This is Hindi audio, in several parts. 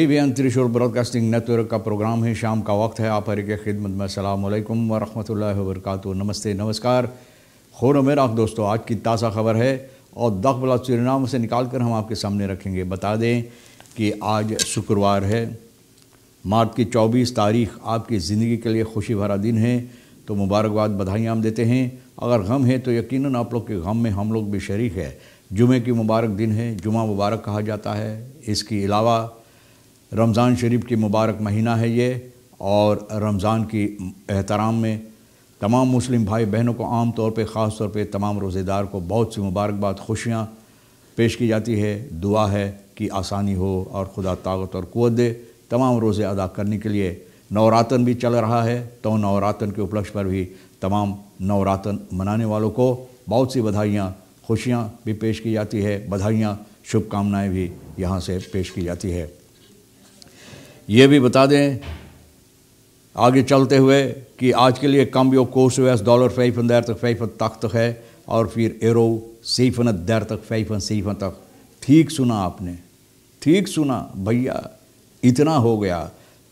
देवयान त्रिशूर ब्रॉडकास्टिंग नेटवर्क का प्रोग्राम है शाम का वक्त है आप हर के खिदमत में अल्लाम वरह वरक नमस्ते नमस्कार खोर मेराख दोस्तों आज की ताज़ा खबर है और बला चुरनाम से निकाल कर हम आपके सामने रखेंगे बता दें कि आज शुक्रवार है मार्च की चौबीस तारीख आपकी ज़िंदगी के लिए खुशी भरा दिन है तो मुबारकबाद बधाइयाँ हम देते हैं अगर गम है तो यकीन आप लोग के गम में हम लोग भी शरीक है जुमे की मुबारक दिन है जुमा मुबारक कहा जाता है इसके अलावा रमज़ान शरीफ की मुबारक महीना है ये और रमज़ान की एहतराम में तमाम मुस्लिम भाई बहनों को आम तौर पे ख़ास तौर पे तमाम रोज़ेदार को बहुत सी मुबारकबाद खुशियाँ पेश की जाती है दुआ है कि आसानी हो और खुदा ताकत और कुत दे तमाम रोज़े अदा करने के लिए नवरातन भी चल रहा है तो नवरातन के उपलक्ष्य पर भी तमाम नवरातन मनाने वालों को बहुत सी बधाइयाँ खुशियाँ भी पेश की जाती है बधाइयाँ शुभकामनाएँ भी यहाँ से पेश की जाती है ये भी बता दें आगे चलते हुए कि आज के लिए कम यो कोर्स हुआ डॉलर फैफन दैर तक फैफन तक तक है और फिर एरो सीफन दैर तक फैफन सीफन तक ठीक सुना आपने ठीक सुना भैया इतना हो गया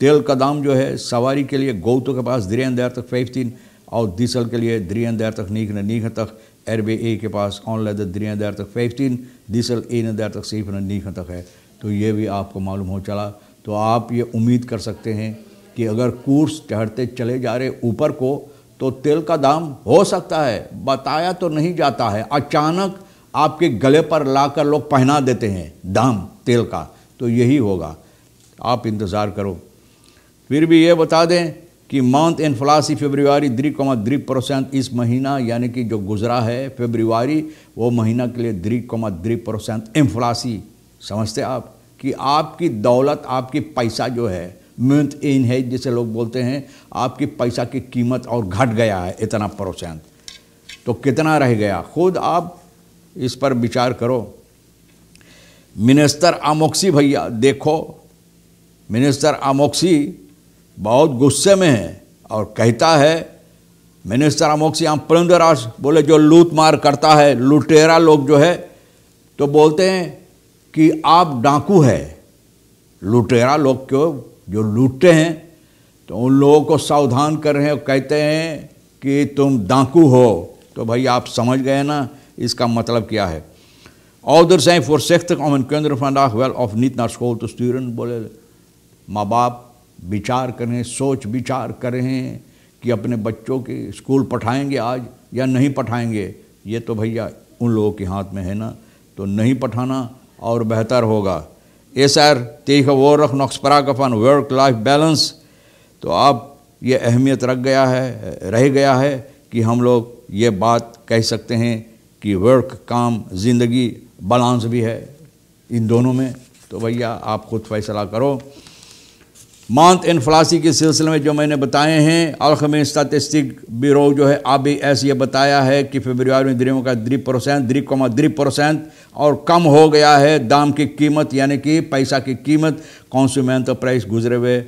तेल का दाम जो है सवारी के लिए गौतु के पास धीरेन दैर तक फैफतीन और डीजल के लिए धीरेन दैर तक नीख नीख तक एरबे ए के पास ऑनलाइन धीरेन दैर तक फैफतीन डीजल ए ने दैर तक सीफन नीख तक है तो ये भी आपको मालूम हो चला तो आप ये उम्मीद कर सकते हैं कि अगर कोर्स चढ़ते चले जा रहे ऊपर को तो तेल का दाम हो सकता है बताया तो नहीं जाता है अचानक आपके गले पर लाकर लोग पहना देते हैं दाम तेल का तो यही होगा आप इंतज़ार करो फिर भी ये बता दें कि मंथ इन्फ्लासी फेब्रुआरी द्री कोमा द्री परसेंट इस महीना यानी कि जो गुजरा है फेब्रुआरी वो महीना के लिए द्री कोमा द्री परसेंट इन्फ्लासी समझते आप कि आपकी दौलत आपकी पैसा जो है म्यूंत इन है जिसे लोग बोलते हैं आपकी पैसा की कीमत और घट गया है इतना परसेंट तो कितना रह गया खुद आप इस पर विचार करो मिनिस्टर आमोक्सी भैया देखो मिनिस्टर आमोक्सी बहुत गुस्से में है और कहता है मिनिस्टर आमोक्सी हम पुरंदराज बोले जो लूट मार करता है लुटेरा लोग जो है तो बोलते हैं कि आप डाकू है लुटेरा लोग को जो लूटते हैं तो उन लोगों को सावधान कर रहे हैं कहते हैं कि तुम डाकू हो तो भाई आप समझ गए ना इसका मतलब क्या है से zijn voorzichtig om hun kinderen vandaag वेल ऑफ नीत नाथ school तो स्टूडेंट बोले माँ बाप विचार करें सोच विचार करें कि अपने बच्चों के स्कूल पठाएंगे आज या नहीं पठाएंगे ये तो भैया उन लोगों के हाथ में है ना तो नहीं पठाना और बेहतर होगा ये सर तीख वो रख ऑन वर्क लाइफ बैलेंस तो अब ये अहमियत रख गया है रह गया है कि हम लोग ये बात कह सकते हैं कि वर्क काम ज़िंदगी बैलेंस भी है इन दोनों में तो भैया आप खुद फैसला करो मांत फलासी के सिलसिले में जो मैंने बताए हैं अलखमी स्टैटिस्टिक ब्यूरो जो है अभी ऐसे ये बताया है कि फेबरवरी में द्रियों का द्री परसेंट द्री कमा द्री परसेंट और कम हो गया है दाम की कीमत यानी कि पैसा की कीमत कॉन्सूमेंट प्राइस गुजरे हुए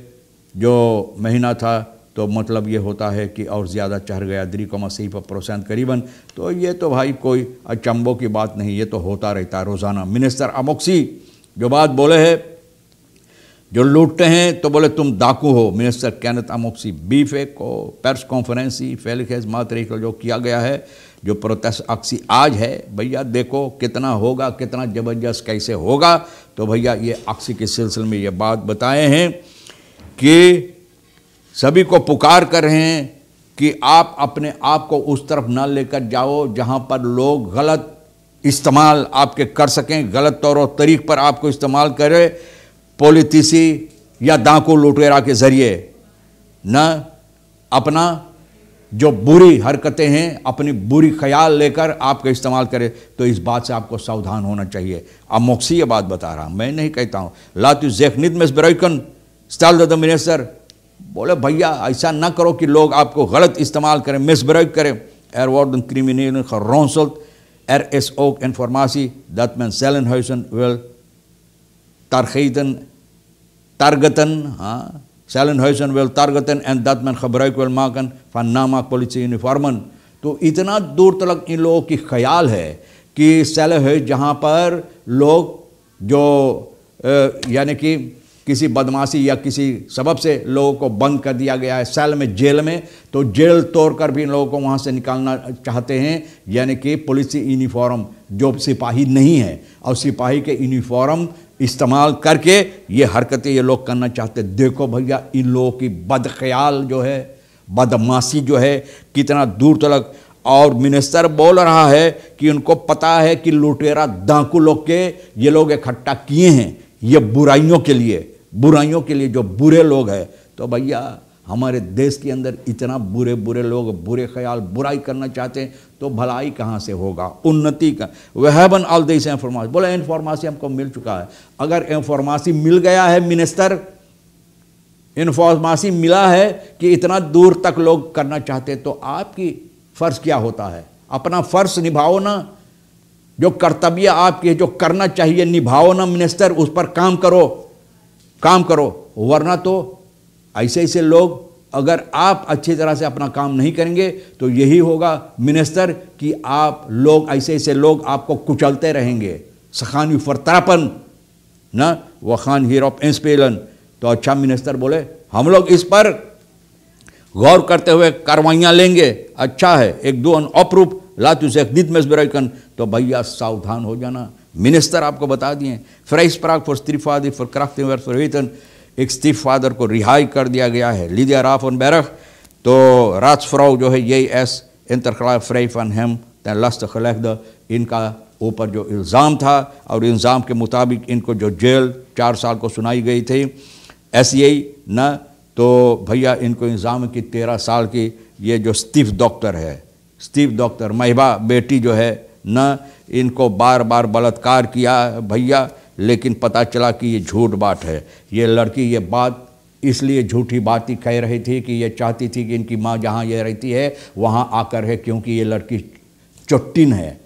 जो महीना था तो मतलब ये होता है कि और ज़्यादा चढ़ गया द्री कमा सही परसेंट करीबन तो ये तो भाई कोई अचंबों की बात नहीं ये तो होता रहता है रोज़ाना मिनिस्टर अमोक्सी जो बात बोले है जो लूटते हैं तो बोले तुम डाकू हो मिनिस्टर कैनत अमोक्सी बीफे को प्रेस कॉन्फ्रेंस फेलिखेज मातरे को जो किया गया है जो प्रोटेस्ट अक्सी आज है भैया देखो कितना होगा कितना ज़बरदस्त कैसे होगा तो भैया ये अक्सी के सिलसिले में ये बात बताए हैं कि सभी को पुकार कर रहे हैं कि आप अपने आप को उस तरफ ना लेकर जाओ जहाँ पर लोग गलत इस्तेमाल आपके कर सकें गलत तौर और तरीक़ पर आपको इस्तेमाल करें पॉलिटिसी या दाको लुटेरा के जरिए न अपना जो बुरी हरकतें हैं अपनी बुरी ख्याल लेकर आपका इस्तेमाल करें तो इस बात से आपको सावधान होना चाहिए अब मोक्सी ये बात बता रहा हूँ मैं नहीं कहता हूँ लातु जेखनित में बरकन स्टाल द मिनिस्टर बोले भैया ऐसा ना करो कि लोग आपको गलत इस्तेमाल करें मिसब्रेक करें Er worden एर एस Er is ook दैट मैन सेलन Zellenhuizen वेल तारखीदन targeten, ha, huizen wil targeten en dat men gebruik wil maken van namaak तो इतना दूर तक इन लोगों की ख्याल है कि सेल है जहाँ पर लोग जो यानी कि किसी बदमाशी या किसी सबब से लोगों को बंद कर दिया गया है सेल में जेल में तो जेल तोड़कर भी इन लोगों को वहाँ से निकालना चाहते हैं यानी कि पुलिस यूनिफॉर्म जो सिपाही नहीं है और सिपाही के यूनिफॉर्म इस्तेमाल करके ये हरकतें ये लोग करना चाहते देखो भैया इन लोगों की बदख्याल जो है बदमाशी जो है कितना दूर तलक और मिनिस्टर बोल रहा है कि उनको पता है कि लुटेरा डाकू लोग के ये लोग इकट्ठा किए हैं ये बुराइयों के लिए बुराइयों के लिए जो बुरे लोग हैं तो भैया हमारे देश के अंदर इतना बुरे बुरे लोग बुरे ख्याल बुराई करना चाहते हैं तो भलाई कहाँ से होगा उन्नति का वह बन ऑल दिस इंफॉर्मेशन बोला इंफॉर्मासी हमको मिल चुका है अगर इंफॉर्मासी मिल गया है मिनिस्टर इंफॉर्मासी मिला है कि इतना दूर तक लोग करना चाहते तो आपकी फ़र्ज़ क्या होता है अपना फ़र्ज़ निभाओ ना जो कर्तव्य आपके जो करना चाहिए निभाओ ना मिनिस्टर उस पर काम करो काम करो वरना तो ऐसे ऐसे लोग अगर आप अच्छे तरह से अपना काम नहीं करेंगे तो यही होगा मिनिस्टर कि आप लोग ऐसे ऐसे लोग आपको कुचलते रहेंगे सखान यू फरतापन ना वखान हीर ऑफ इंस्पेलन तो अच्छा मिनिस्टर बोले हम लोग इस पर गौर करते हुए कार्रवाइयाँ लेंगे अच्छा है एक दो अपरूप लातु से नित मेजबरकन तो भैया सावधान हो जाना मिनिस्टर आपको बता दिए फ्रेस पराग फॉर स्त्रीफादी फॉर क्राफ्टिंग फॉर वेतन एक स्टीफ फादर को रिहाई कर दिया गया है लिदिया राफ उन बैरख तो राजफ्राउ जो है ये एस इंतखला फ्रेफ अन हम लस्त द इनका ऊपर जो इल्ज़ाम था और इल्ज़ाम के मुताबिक इनको जो जेल चार साल को सुनाई गई थी एस यही न तो भैया इनको इल्ज़ाम की तेरह साल की ये जो स्टीफ डॉक्टर है स्टीफ डॉक्टर महिबा बेटी जो है न इनको बार बार बलात्कार किया भैया लेकिन पता चला कि ये झूठ बात है ये लड़की ये बात इसलिए झूठी बात ही कह रही थी कि ये चाहती थी कि इनकी माँ जहाँ ये रहती है वहाँ आकर है क्योंकि ये लड़की चुट्टिन है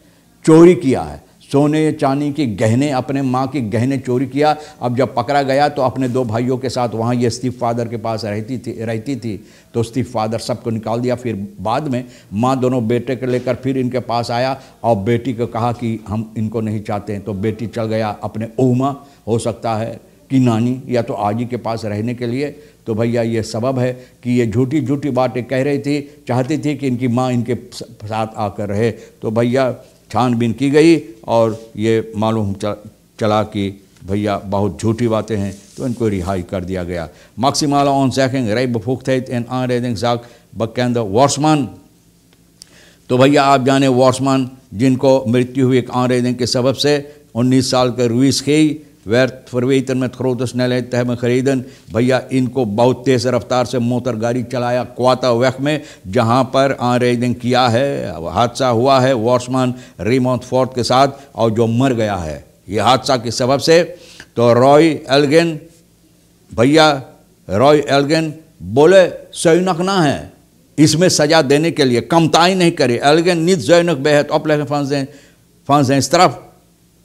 चोरी किया है सोने चांदी के गहने अपने माँ के गहने चोरी किया अब जब पकड़ा गया तो अपने दो भाइयों के साथ वहाँ ये स्टीफ फादर के पास रहती थी रहती थी तो स्टीफ फादर सबको निकाल दिया फिर बाद में माँ दोनों बेटे को लेकर फिर इनके पास आया और बेटी को कहा कि हम इनको नहीं चाहते हैं तो बेटी चल गया अपने ओमा हो सकता है कि नानी या तो आजी के पास रहने के लिए तो भैया ये सबब है कि ये झूठी झूठी बातें कह रही थी चाहती थी कि इनकी माँ इनके साथ आकर रहे तो भैया छानबीन की गई और ये मालूम चला कि भैया बहुत झूठी बातें हैं तो इनको रिहाई कर दिया गया मक्सिमाला ऑन सैकिंग रई बफुख्त एन आन साक बकैंद वॉर्समान तो भैया आप जाने वॉर्समान जिनको मृत्यु हुई एक आन के सबब से 19 साल के रुईस खेई werd verweten met grote snelheid te hebben gereden भैया इनको बहुत तेज़ रफ्तार से मोटर गाड़ी चलाया क्वाता वेख में जहाँ पर आनरेडिंग किया है हादसा हुआ है वॉर्समैन रीमोथ फोर्ट के साथ और जो मर गया है ये हादसा के सबब से तो रॉय एलगेन भैया रॉय एलगेन बोले सैनक ना है इसमें सजा देने के लिए कमताई नहीं करे एलगेन नित जैनक बेहद अपलेख फांसे फांसे इस तरफ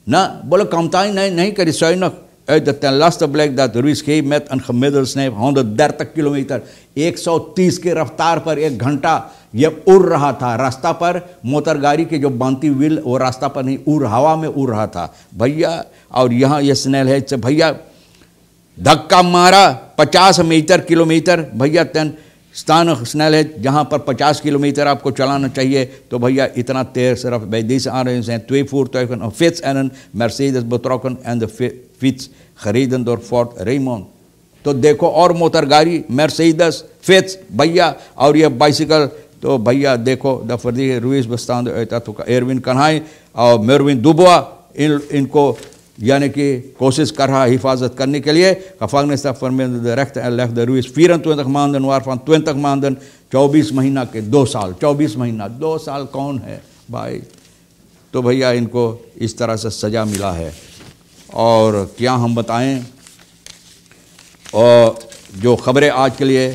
Nou, बोलो कमताई nee, nee, kan je zuinig uit de ten laste blijkt dat Ruiz G. met een gemiddeld snijf 130 kilometre 130 के रफ्तार पर एक घंटा यह उड़ रहा था रास्ता पर मोटर गाड़ी के जो बांती व्हील वो रास्ता पर नहीं उड़ हवा में उड़ रहा था भैया और यहाँ ये स्नेल है भैया धक्का मारा 50 मीटर किलोमीटर भैया तेन स्थान स्नेल है जहाँ पर 50 किलोमीटर आपको चलाना चाहिए तो भैया इतना तेज सिर्फ बैदीस आ रहे हैं ट्वे फोर तो फिट्स एन एन मर्सीडस बुतरोकन एंड फिट्स खरीदन दो फोर्थ रेमोन तो देखो और मोटर गाड़ी मर्सीडस फिट्स भैया और ये बाइसिकल तो भैया देखो द फर्दी रूस बस्तान एरविन कन्हाई और मेरविन दुबुआ इन इनको यानी कि कोशिश कर रहा हिफाजत करने के लिए तक मानदन वारफान तुन तक मानदन चौबीस महीना के दो साल चौबीस महीना दो साल कौन है भाई तो भैया इनको इस तरह से सज़ा मिला है और क्या हम बताएं और जो खबरें आज के लिए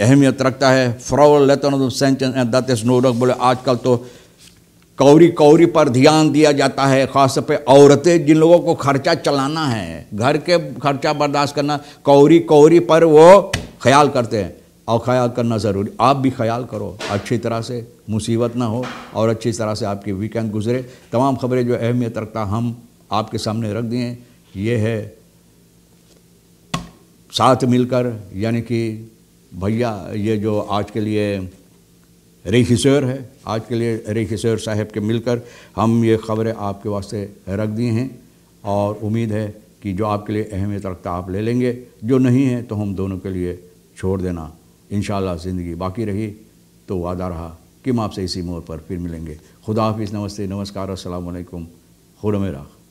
अहमियत रखता है फ्रॉल लेतन सेंचन दत नोरक बोले आजकल तो कौरी कौरी पर ध्यान दिया जाता है खास पे औरतें जिन लोगों को खर्चा चलाना है घर के खर्चा बर्दाश्त करना कौरी कौरी पर वो ख्याल करते हैं और ख्याल करना ज़रूरी आप भी ख्याल करो अच्छी तरह से मुसीबत ना हो और अच्छी तरह से आपकी वीकेंड गुजरे तमाम खबरें जो अहमियत रखता हम आपके सामने रख दिए ये है साथ मिलकर यानी कि भैया ये जो आज के लिए रेखिसर है आज के लिए रेखिसर साहब के मिलकर हम ये ख़बरें आपके वास्ते रख दी हैं और उम्मीद है कि जो आपके लिए अहमियत रखता आप ले लेंगे जो नहीं है तो हम दोनों के लिए छोड़ देना इन ज़िंदगी बाकी रही तो वादा रहा कि हम आपसे इसी मोड़ पर फिर मिलेंगे खुदा हाफिज़ नमस्ते नमस्कार असलकुम खुरमे राख